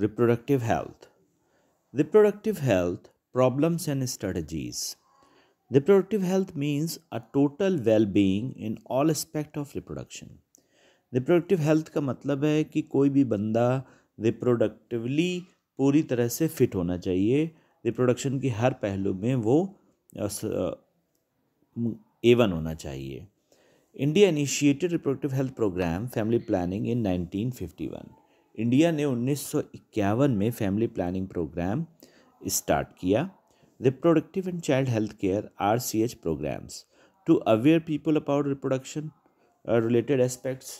reproductive health reproductive health problems and strategies reproductive health means a total well-being in all aspect of reproduction reproductive health का मतलब है कि कोई भी बंदा रिप्रोडक्टिवली पूरी तरह से फिट होना चाहिए रिप्रोडक्शन की हर पहलू में वो एवन होना चाहिए India initiated reproductive health programme family planning in 1951 India ने 1951 में फैमिली प्लानिंग प्रोग्राम स्टार्ट किया reproductive and child health care R C H programmes to aware people about reproduction related aspects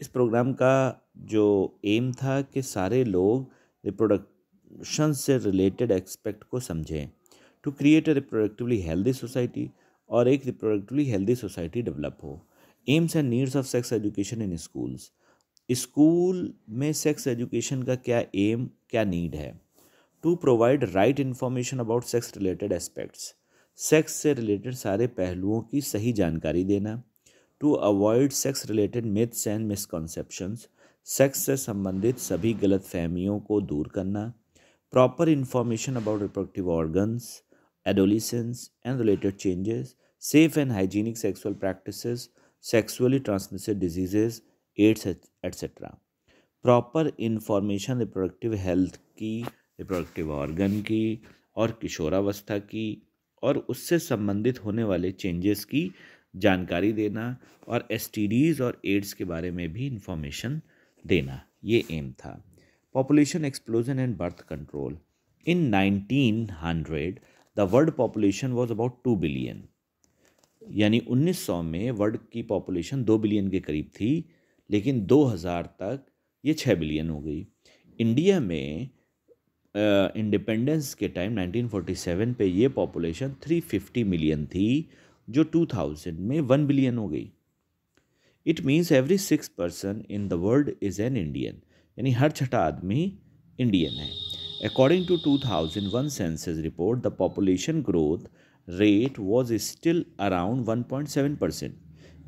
इस प्रोग्राम का जो M था कि सारे लोग रिप्रोडक्शन से रिलेटेड एक्सपेक्ट को समझें to create a reproductively healthy society और एक रिप्रोडक्टिवली हेल्दी सोसाइटी डेवलप हो aims and needs of sex education in schools school में सेक्स एजुकेशन का क्या एम क्या नीड है to provide right information about sex related aspects sex से related सारे पहलुओं की सही जानकारी देना to avoid sex related myths and misconceptions sex से संबंधित सभी गलत फहमियों को दूर करना proper information about reproductive organs adolescence and related changes safe and hygienic sexual practices sexually transmitted diseases AIDS etcetera proper information reproductive health की reproductive organ की और किशोरावस्था की और उससे संबंधित होने वाले चेंजेस की जानकारी देना और एस और एड्स के बारे में भी इंफॉर्मेशन देना ये एम था population explosion and birth control in 1900 the world population was about two billion यानी 1900 में वर्ल्ड की पॉपुलेशन दो बिलियन के करीब थी लेकिन 2000 तक ये छः बिलियन हो गई इंडिया में इंडिपेंडेंस के टाइम 1947 पे ये पॉपुलेशन 350 मिलियन थी जो 2000 में वन बिलियन हो गई it means every six person in the world is an Indian यानी हर छठा आदमी इंडियन है according to two thousand one census report the population growth rate was still around one point seven percent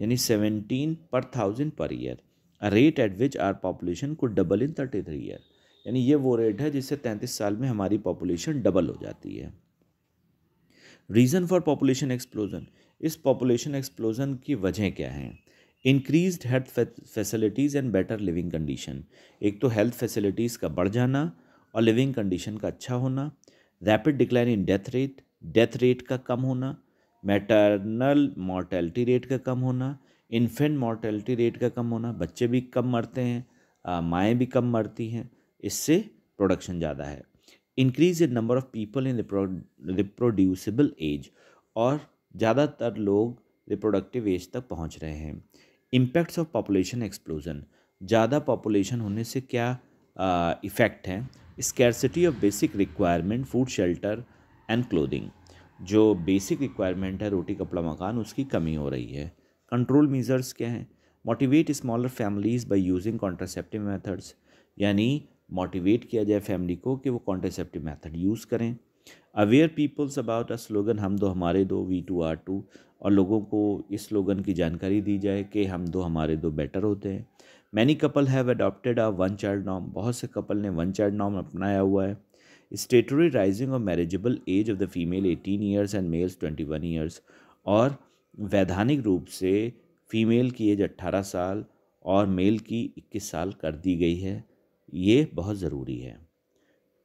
यानी seventeen per thousand per year rate at which our population को double in thirty three year यानी ये वो rate है जिससे तैंतीस साल में हमारी पॉपुलेशन डबल हो जाती है रीज़न फॉर पॉपुलेशन एक्सप्लोजन इस पॉपुलेशन एक्सप्लोजन की वजह क्या हैं increase health facilities and better living condition एक तो हेल्थ फैसिलिटीज़ का बढ़ जाना और लिविंग कंडीशन का अच्छा होना rapid decline in death rate death rate का कम होना मैटरनल मॉर्टेलिटी रेट का कम होना इन्फेंट मॉर्टेलिटी रेट का कम होना बच्चे भी कम मरते हैं माएँ भी कम मरती हैं इससे प्रोडक्शन ज़्यादा है increase in number of people in reproducible age और ज़्यादातर लोग रिप्रोडक्टिव एज तक पहुँच रहे हैं इम्पैक्ट्स ऑफ पॉपुलेशन एक्सप्लोजन ज़्यादा पॉपुलेशन होने से क्या इफ़ेक्ट हैं scarcity of basic requirement food shelter and clothing जो बेसिक रिक्वायरमेंट है रोटी कपड़ा मकान उसकी कमी हो रही है कंट्रोल मीज़र्स क्या हैं motivate smaller families by using contraceptive methods यानी मोटिवेट किया जाए फैमिली को कि वो कॉन्ट्रासेप्टिव मैथड यूज़ करें aware peoples about a slogan हम दो हमारे दो वी टू आर टू और लोगों को इस स्लोगन की जानकारी दी जाए कि हम दो हमारे दो बेटर होते हैं many couple have adopted a one child नॉम बहुत से कपल ने वन चाइल्ड नॉम अपनाया हुआ है स्टेटरी राइजिंग और marriageable age of the female eighteen years and males twenty one years और वैधानिक रूप से फीमेल की एज अट्ठारह साल और मेल की इक्कीस साल कर दी गई है ये बहुत ज़रूरी है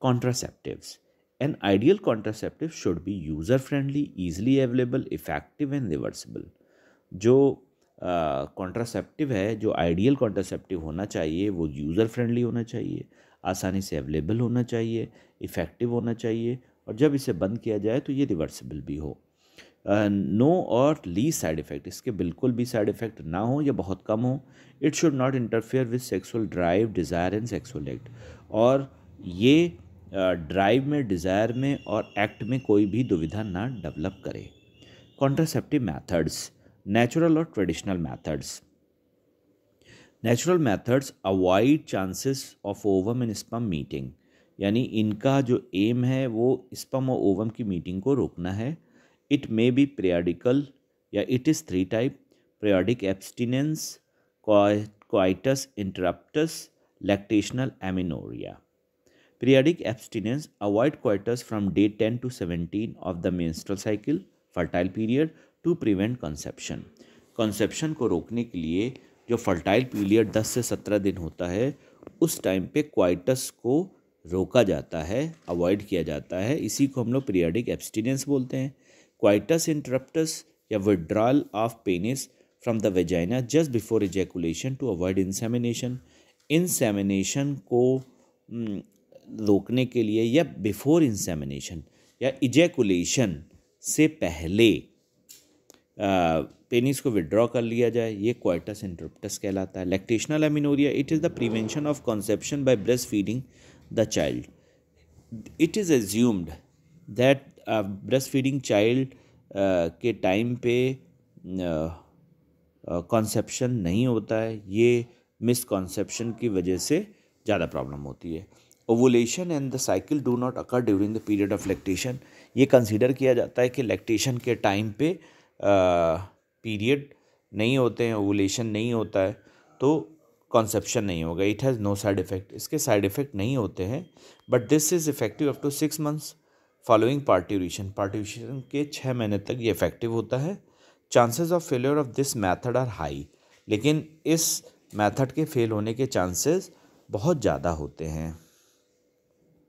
contraceptives an ideal contraceptive should be user friendly easily available effective and reversible जो कॉन्ट्रासेप्टिव uh, है जो आइडियल कॉन्ट्रासेप्टिव होना चाहिए वो यूज़र फ्रेंडली होना चाहिए आसानी से अवेलेबल होना चाहिए इफ़ेक्टिव होना चाहिए और जब इसे बंद किया जाए तो ये रिवर्सिबल भी हो नो और ली साइड इफ़ेक्ट इसके बिल्कुल भी साइड इफ़ेक्ट ना हो या बहुत कम हो it should not interfere with sexual drive desire and sexual act और ये ड्राइव uh, में डिज़ायर में और एक्ट में कोई भी दुविधा ना डेवलप करे कॉन्ट्रासेप्टिव मैथड्स नेचुरल और traditional methods natural methods avoid chances of ovum and sperm meeting यानी इनका जो एम है वो स्पम और ओवम की मीटिंग को रोकना है इट मे बी पेरियाडिकल या it is three type periodic abstinence coitus interruptus lactational amenorrhea periodic abstinence avoid coitus from day ten to seventeen of the menstrual cycle fertile period to prevent conception conception को रोकने के लिए जो fertile period दस से सत्रह दिन होता है उस टाइम पे क्वाइटस को रोका जाता है अवॉइड किया जाता है इसी को हम लोग पीरियडिक एब्सटिनेंस बोलते हैं क्वाइटस इंटरप्टस या withdrawal of penis from the vagina just before ejaculation to avoid insemination insemination को mm, रोकने के लिए या बिफोर इंसेमिनेशन या इजैकुलेशन से पहले पेनिस को विड्रॉ कर लिया जाए ये क्वाइटस इंटरप्टस कहलाता है lactational amenorrhea it is the prevention of conception by breast feeding the child it is assumed that breast feeding child के टाइम पे कॉन्सेप्शन uh, uh, नहीं होता है ये मिसकॉन्सेप्शन की वजह से ज़्यादा प्रॉब्लम होती है ovulation and the cycle do not occur during the period of lactation ये कंसिडर किया जाता है कि लैक्टेशन के टाइम पे पीरियड uh, नहीं होते हैं ओवुलेशन नहीं होता है तो कॉन्सेप्शन नहीं होगा it has no side effect इसके साइड इफ़ेक्ट नहीं होते हैं but this is effective up to six months following partition partition के छः महीने तक ये इफ़ेक्टिव होता है chances of failure of this method are high लेकिन इस मेथड के फेल होने के चांसेस बहुत ज़्यादा होते हैं